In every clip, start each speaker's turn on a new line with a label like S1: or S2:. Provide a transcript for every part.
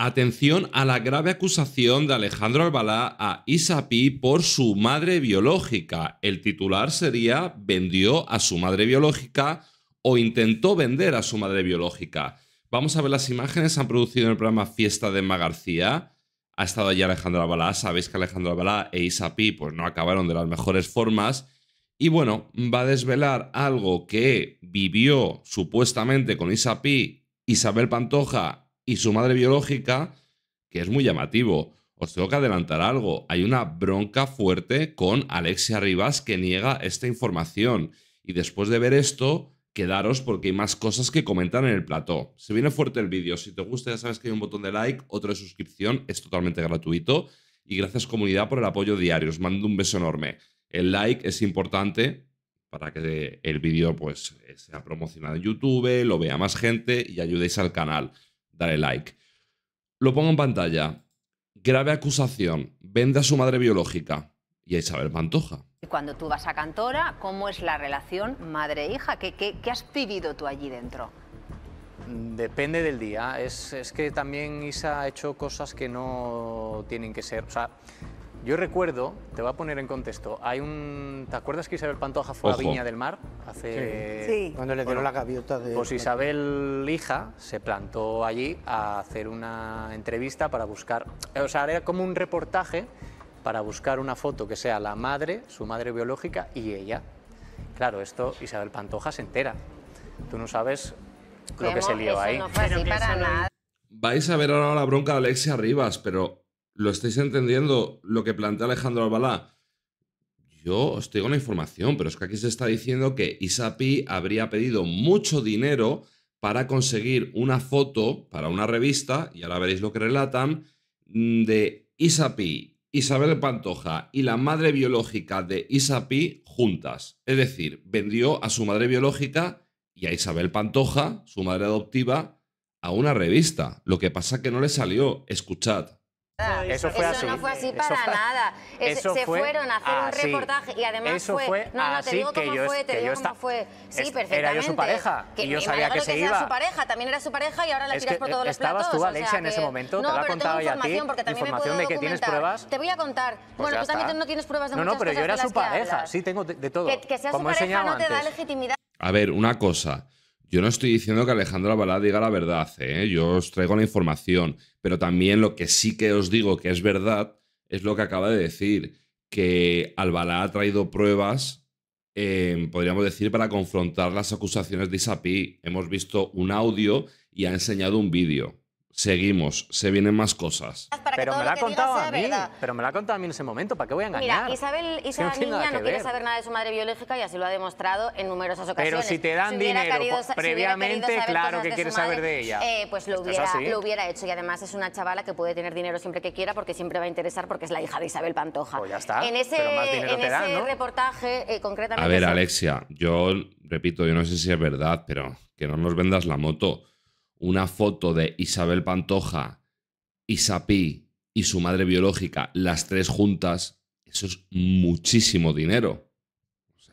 S1: Atención a la grave acusación de Alejandro Albalá a Isapi por su madre biológica. El titular sería vendió a su madre biológica o intentó vender a su madre biológica. Vamos a ver las imágenes, se han producido en el programa Fiesta de Emma García. Ha estado allí Alejandro Albalá, sabéis que Alejandro Albalá e Isapi pues, no acabaron de las mejores formas. Y bueno, va a desvelar algo que vivió supuestamente con Isapi Isabel Pantoja y su madre biológica, que es muy llamativo. Os tengo que adelantar algo. Hay una bronca fuerte con Alexia Rivas que niega esta información. Y después de ver esto, quedaros porque hay más cosas que comentan en el plató. Se viene fuerte el vídeo. Si te gusta, ya sabes que hay un botón de like, otro de suscripción, es totalmente gratuito. Y gracias comunidad por el apoyo diario. Os mando un beso enorme. El like es importante para que el vídeo pues, sea promocionado en YouTube, lo vea más gente y ayudéis al canal dale like. Lo pongo en pantalla. Grave acusación. Vende a su madre biológica. Y a Isabel Pantoja.
S2: Cuando tú vas a Cantora, ¿cómo es la relación madre-hija? ¿Qué, ¿Qué, has vivido tú allí dentro?
S3: Mm, depende del día. Es, que también Isa ha hecho cosas que no tienen que ser. Yo recuerdo, te voy a poner en contexto, hay un... ¿Te acuerdas que Isabel Pantoja fue a Viña del Mar? Hace... Sí. Cuando le dieron la gaviota de... Pues Isabel Hija se plantó allí a hacer una entrevista para buscar... Eh, o sea, era como un reportaje para buscar una foto que sea la madre, su madre biológica y ella. Claro, esto Isabel Pantoja se entera. Tú no sabes
S2: lo que se lió ahí.
S1: Vais a ver ahora la bronca de Alexia Rivas, pero ¿Lo estáis entendiendo lo que plantea Alejandro Albalá? Yo os digo una información, pero es que aquí se está diciendo que Isapi habría pedido mucho dinero para conseguir una foto para una revista, y ahora veréis lo que relatan, mm, de Isapi, Isabel Pantoja y la madre biológica de Isapi juntas. Es decir, vendió a su madre biológica y a Isabel Pantoja, su madre adoptiva, a una revista. Lo que pasa que no le salió. Escuchad.
S4: Ah, eso fue así. no fue así para nada. se fueron a hacer un reportaje y además fue, fue, No, no, te digo cómo yo, fue, te digo cómo fue. Sí, es, perfectamente. Era yo su pareja que, y yo sabía que se iba. su pareja, también era su pareja y ahora la tiras por todos eh, los platos. Estabas tú, Alexia, en ese momento, no, te la contaba ya a ti. información de que tienes pruebas. Te voy a contar. Pues bueno, tú también no tienes
S3: pruebas de no, muchas No, no, pero yo era su pareja, sí, tengo de todo. Que sea su pareja no te da legitimidad.
S1: A ver, una cosa. Yo no estoy diciendo que Alejandro Albalá diga la verdad, ¿eh? yo os traigo la información, pero también lo que sí que os digo que es verdad es lo que acaba de decir, que Albalá ha traído pruebas, em, podríamos decir, para confrontar las acusaciones de Isapí, Hemos visto un audio y ha enseñado un vídeo. Seguimos, se vienen más cosas.
S3: Pero me la ha contado a mí, pero me la ha a mí en ese momento, ¿para qué voy a engañar? Mira,
S4: Isabel, esa niña no quiere saber nada de su madre biológica y así lo ha demostrado en numerosas ocasiones. Pero si te dan dinero pues, previamente, claro que quieres saber de ella. Eh, pues lo hubiera, hecho y además es una chavala que puede tener dinero siempre que quiera porque siempre va a interesar porque es la hija de Isabel Pantoja. Pues ya está, en ese, reportaje eh, concretamente... A ver,
S1: Alexia, yo repito, yo no sé si es verdad, pero que no nos vendas la moto una foto de Isabel Pantoja, Isapí y su madre biológica, las tres juntas, eso es muchísimo dinero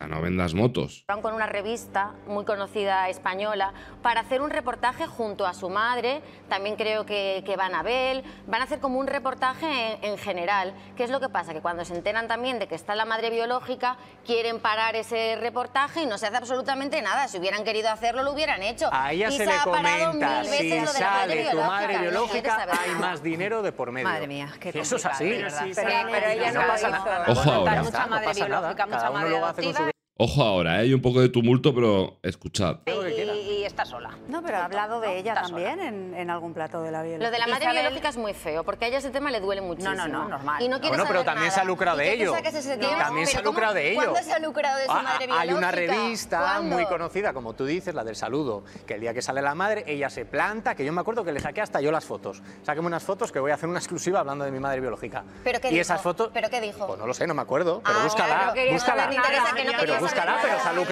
S1: no vendas motos.
S4: Van Con una revista muy conocida española para hacer un reportaje junto a su madre, también creo que, van a ver, van a hacer como un reportaje en, general. ¿Qué es lo que pasa? Que cuando se enteran también de que está la madre biológica, quieren parar ese reportaje y no se hace absolutamente nada. Si hubieran querido hacerlo, lo hubieran hecho. A ella se le comenta, si sale tu madre biológica,
S3: hay más dinero de por medio. Madre mía, qué Eso es así. Pero, ella no, va pasa nada. Ojo
S1: ahora. Mucha
S2: madre biológica, mucha
S1: Ojo ahora, ¿eh? hay un poco de tumulto, pero escuchad
S2: está sola. No, pero ha hablado de ella también en, algún plato de la biología. Lo de la
S1: madre biológica
S4: es muy feo, porque a ella ese tema le duele muchísimo. No, no, no, normal. Y no
S3: bueno, pero también se ha lucrado de ello. También se ha lucrado de ello. ¿Cuándo ha
S4: lucrado de su ah, madre biológica? Hay una revista muy
S3: conocida, como tú dices, la del saludo, que el día que sale la madre, ella se planta, que yo me acuerdo que le saqué hasta yo las fotos. Sáqueme unas fotos que voy a hacer una exclusiva hablando de mi madre biológica.
S4: ¿Pero
S2: qué y dijo? esas
S3: fotos... ¿Pero qué dijo? Pues no lo sé, no me acuerdo, pero ah, búscala, Pero
S2: búscala,
S1: pero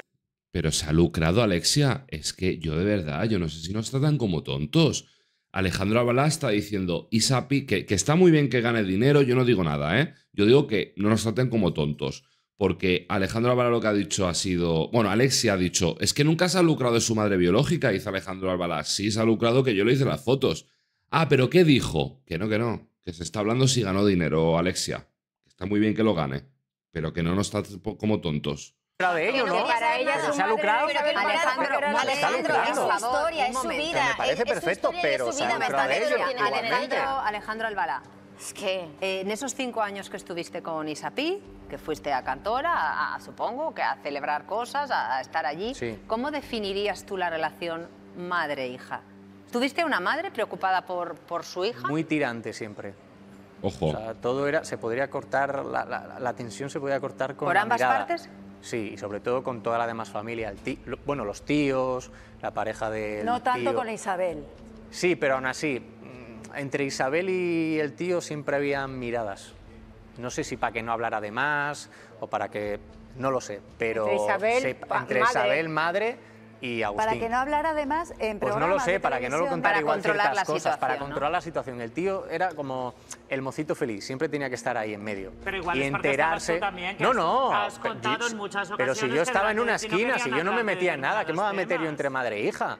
S1: pero se ha lucrado Alexia. Es que yo de verdad, yo no sé si nos tratan como tontos. Alejandro Albalá está diciendo, Isapi, que, que está muy bien que gane dinero, yo no digo nada, ¿eh? Yo digo que no nos traten como tontos. Porque Alejandro Albalá lo que ha dicho ha sido. Bueno, Alexia ha dicho: es que nunca se ha lucrado de su madre biológica, dice Alejandro Albalá. Sí, se ha lucrado que yo le hice las fotos. Ah, pero ¿qué dijo? Que no, que no. Que se está hablando si ganó dinero Alexia. Está muy bien que lo gane, pero que no nos traten como tontos
S2: de ¿no? Para ella se ha lucrado. Alejandro,
S3: Alejandro, es
S2: su historia, es su vida. Me
S3: parece perfecto, pero se Alejandro
S2: Albalá. Es que eh, en esos cinco años que estuviste con Isapí, que fuiste a Cantora, a, supongo, que a celebrar cosas, a, estar allí, ¿cómo definirías tú la relación madre-hija? ¿Tuviste una madre preocupada por, por su
S3: hija? Muy tirante siempre. Ojo. O sea, todo era, se podría cortar, la, la, tensión se podía cortar con... ¿Por ambas partes? Sí, y sobre todo con toda la demás familia, bueno, los tíos, la pareja de... No tanto con Isabel. Sí, pero aún así, mm, entre Isabel y el tío siempre habían miradas. No sé si para que no hablara de más o para que... No lo sé, pero... Entre Isabel, entre Isabel, madre para que no
S4: hablara además en Pues no lo sé, para que no lo contara para igual cosas, para controlar
S3: la situación. El tío era como el mocito feliz, siempre tenía que estar ahí en medio. Pero igual y es enterarse. no, no. Has pero, en
S2: muchas ocasiones pero si yo estaba en una esquina, si yo no me metía en
S3: nada, ¿qué me va a meter yo entre madre e hija?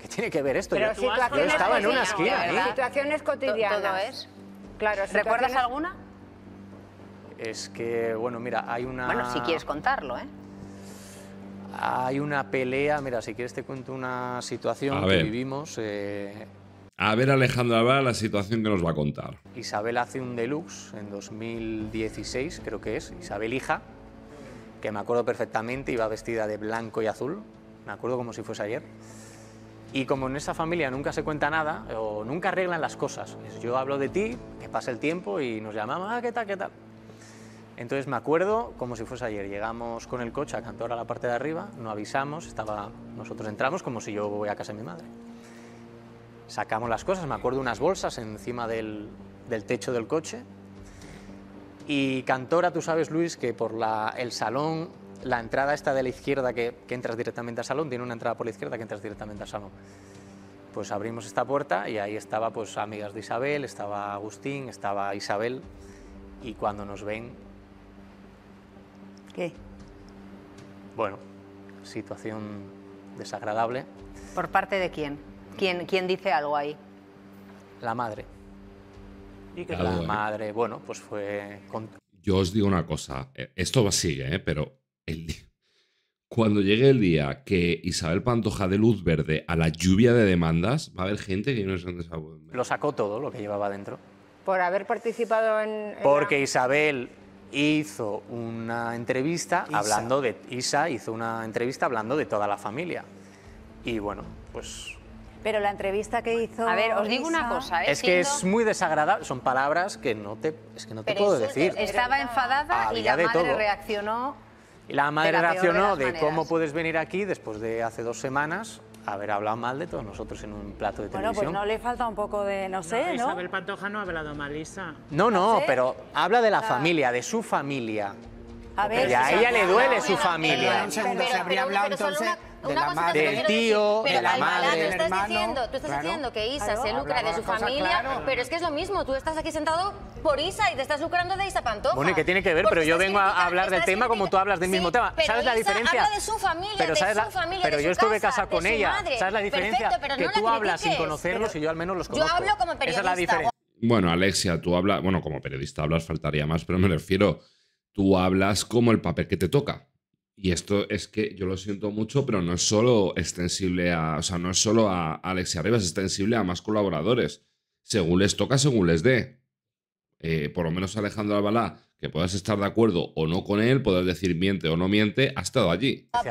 S3: ¿Qué tiene que ver esto? Pero yo, estaba en una esquina. ¿eh?
S2: Situaciones cotidianas. es. Claro, ¿Recuerdas alguna?
S3: Es que, bueno, mira, hay una... Bueno, si quieres
S2: contarlo, ¿eh?
S1: Hay una
S3: pelea, mira, si quieres te cuento una situación que vivimos. Eh,
S1: a ver, Alejandro, va la situación que nos va a contar.
S3: Isabel hace un deluxe en 2016, creo que es, Isabel hija, que me acuerdo perfectamente, iba vestida de blanco y azul, me acuerdo como si fuese ayer. Y como en esa familia nunca se cuenta nada o nunca arreglan las cosas, yo hablo de ti, que pasa el tiempo y nos llamamos, ah, ¿qué tal, qué tal? Entonces me acuerdo como si fuese ayer, llegamos con el coche a Cantora, a la parte de arriba, no avisamos, estaba, nosotros entramos como si yo voy a casa de mi madre. Sacamos las cosas, me acuerdo unas bolsas encima del, del techo del coche. Y Cantora, tú sabes, Luis, que por la, el salón, la entrada esta de la izquierda que, que entras directamente al salón, tiene una entrada por la izquierda que entras directamente al salón pues abrimos esta puerta y ahí estaba pues amigas de Isabel, estaba Agustín, estaba Isabel y cuando nos ven ¿Qué? Bueno, situación desagradable.
S2: ¿Por parte de quién? ¿Quién, dice algo ahí? La
S3: madre. ¿Y ah, la madre, bueno, pues fue...
S1: Yo os digo una cosa, eh, esto va sigue, ¿eh? pero cuando llegue el día que Isabel Pantoja de luz verde a la lluvia de demandas, va a haber gente que no se dónde
S3: Lo sacó todo lo que llevaba dentro.
S2: Por haber participado en... Porque
S3: Isabel
S1: hizo
S3: una entrevista hablando de Isa hizo una entrevista hablando de toda la familia y bueno pues
S2: pero la entrevista que hizo a ver os digo una cosa ¿eh? es que es
S3: muy desagradable son palabras que no te es que no te puedo decir estaba
S2: enfadada y la madre reaccionó
S3: y la madre reaccionó de, de cómo puedes venir aquí después de hace dos semanas haber hablado mal de todos nosotros en un plato de televisión. Bueno, pues no
S2: le falta un poco de, no sé, ¿no? Isabel Pantoja
S3: no ha hablado mal, Isa. No, no, pero habla de la familia, de su familia. A ver, y a ella le duele su familia. Pero,
S1: habría hablado entonces de la madre,
S3: del tío, de la madre, del
S4: tú estás diciendo que Isa se lucra de su familia, pero es que es lo mismo. Tú estás aquí sentado por Isa y te estás lucrando de Isa Pantoja. Bueno, ¿y qué tiene que ver? Pero yo vengo a hablar del tema como tú hablas del mismo tema. ¿Sabes la diferencia? Habla de su familia, pero de su familia, Pero yo estuve casada
S3: con ella. ¿Sabes la diferencia? que tú hablas sin conocerlos y yo al menos los conozco. Yo hablo como periodista. Esa es la diferencia.
S1: Bueno, Alexia, tú hablas, bueno, como periodista hablas, faltaría más, pero me refiero, tú hablas como el papel que te toca. Y esto es que yo lo siento mucho, pero no es solo extensible a, o sea, no es solo a Alexia Rivas, es extensible a más colaboradores. Según les toca, según les dé. Eh, por lo menos Alejandro Albalá, que puedas estar de acuerdo o no con él, puedas decir miente o no miente, ha estado allí.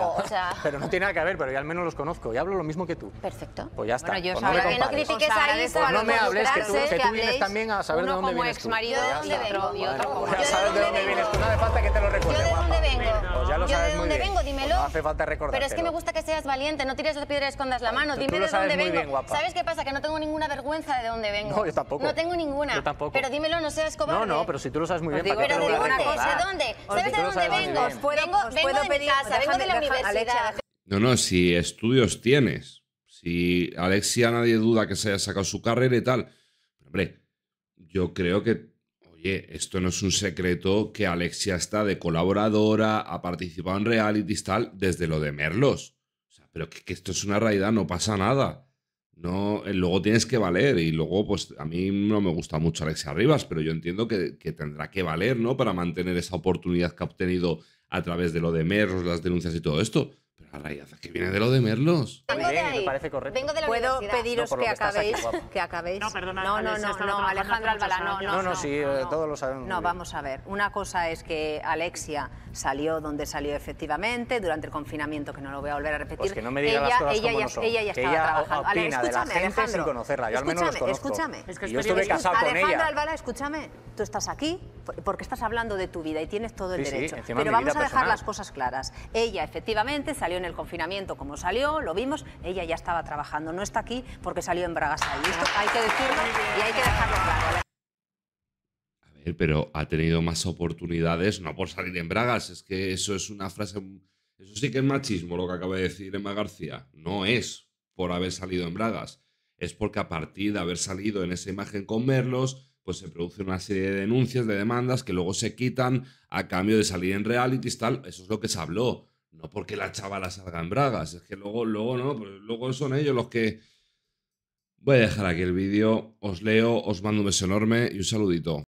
S3: pero no tiene nada que ver, pero yo al menos los conozco y hablo lo mismo que tú. Perfecto. Pues ya está. Bueno, pues no, que no critiques a Pues no me hables, que tú, vienes también a saber de dónde vienes. Yo como ex marido de dónde
S2: vengo. sabes de dónde vienes, no hace falta
S4: que te lo recuerde. de dónde vengo yo de dónde vengo, dímelo. Pues no hace falta recordar. Pero es que me gusta que seas valiente, no tires de piedra y escondas la mano, dime de dónde vengo. ¿Sabes qué pasa? Que no tengo ninguna vergüenza de dónde vengo. No, tampoco. No tengo ninguna. Pero dímelo, no seas cobarde. No, no, pero
S1: si tú lo sabes muy bien, digo, ¿para Pero de dónde, ¿de
S4: dónde? ¿Sabes de dónde vengo? Vengo de mi casa, vengo de la universidad.
S1: No, no, si estudios tienes. Si Alexia nadie duda que se haya sacado su carrera y tal. hombre, yo creo que esto no es un secreto que Alexia está de colaboradora, ha participado en realities tal, desde lo de Merlos. O sea, pero que, esto es una realidad, no pasa nada. No, eh, luego tienes que valer y luego, pues a mí no me gusta mucho Alexia Rivas, pero yo entiendo que, que tendrá que valer, ¿no? Para mantener esa oportunidad que ha obtenido a través de lo de Merlos, las denuncias y todo esto. Arraiaza, que viene de lo de Merlos.
S2: Vengo de ahí. Me parece correcto. Vengo de la ¿Puedo pediros que, acabéis? que acabéis. No, perdona. No, no, no, no Alejandro no, no. No, no, sí,
S3: eh, todos lo sabemos. No, vamos
S2: a ver. Una cosa es que Alexia salió donde salió efectivamente, durante el confinamiento, que no lo voy a volver a repetir. Pues que no me diga ella, las cosas ella, como ella, son. ella ya estaba trabajando. Ale, escúchame, de la gente Alejandro, sin conocerla, yo al menos los conozco. Escúchame, yo estuve casado con ella. Alejandra Álvara, escúchame, tú estás aquí porque estás hablando de tu vida y tienes todo el derecho. Pero vamos a dejar las cosas claras. Ella efectivamente salió el confinamiento, como salió, lo vimos, ella ya estaba trabajando, no está aquí porque salió en Bragas ahí. hay que decirlo y hay que dejarlo claro.
S1: A ver, pero ha tenido más oportunidades no por salir en Bragas, es que eso es una frase, eso sí que es machismo lo que acaba de decir Emma García, no es por haber salido en Bragas, es porque a partir de haber salido en esa imagen con Merlos, pues se produce una serie de denuncias, de demandas que luego se quitan a cambio de salir en realities, tal. Eso es lo que se habló. No porque la chavala salga en bragas, es que luego, luego no, pues luego son ellos los que... Voy a dejar aquí el vídeo, os leo, os mando un beso enorme y un saludito.